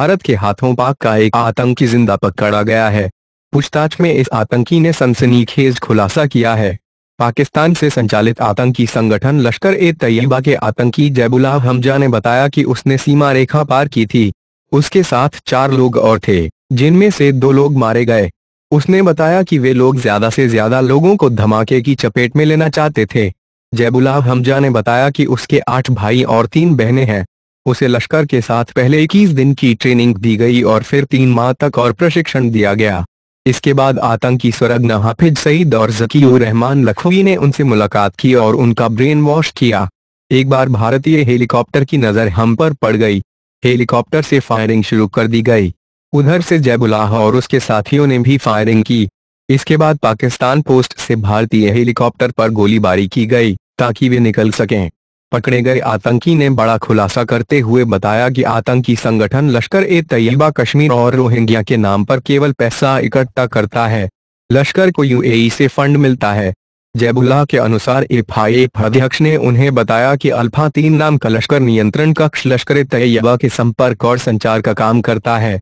भारत के हाथों पाक का एक आतंकी जिंदा पकड़ा गया है पूछताछ में इस आतंकी ने सनसनीखेज खुलासा किया है पाकिस्तान से संचालित आतंकी संगठन लश्कर ए तैयबा के आतंकी जैबुल्ला हमजा ने बताया कि उसने सीमा रेखा पार की थी उसके साथ चार लोग और थे जिनमें से दो लोग मारे गए उसने बताया कि वे लोग ज्यादा से ज्यादा लोगों को धमाके की चपेट में लेना चाहते थे जैबुल्ला हमजा ने बताया कि उसके आठ भाई और तीन बहनें हैं उसे लश्कर के साथ पहले इक्कीस दिन की ट्रेनिंग दी गई और फिर तीन माह तक और प्रशिक्षण दिया गया इसके बाद आतंकी सुरगना हाफिज सईद और जकी रहमान लखवी ने उनसे मुलाकात की और उनका ब्रेन वॉश किया एक बार भारतीय हेलीकॉप्टर की नज़र हम पर पड़ गई हेलीकॉप्टर से फायरिंग शुरू कर दी गई उधर से जयबुल्लाह और उसके साथियों ने भी फायरिंग की इसके बाद पाकिस्तान पोस्ट से भारतीय हेलीकॉप्टर पर गोलीबारी की गई ताकि वे निकल सकें पकड़े गए आतंकी ने बड़ा खुलासा करते हुए बताया कि आतंकी संगठन लश्कर ए तैयबा कश्मीर और रोहिंग्या के नाम पर केवल पैसा इकट्ठा करता है लश्कर को यूएई से फंड मिलता है जयबुल्लाह के अनुसार एफ अध्यक्ष ने उन्हें बताया कि अल्फा तीन नाम का लश्कर नियंत्रण कक्ष लश्कर ए तैयबा के संपर्क और संचार का काम करता है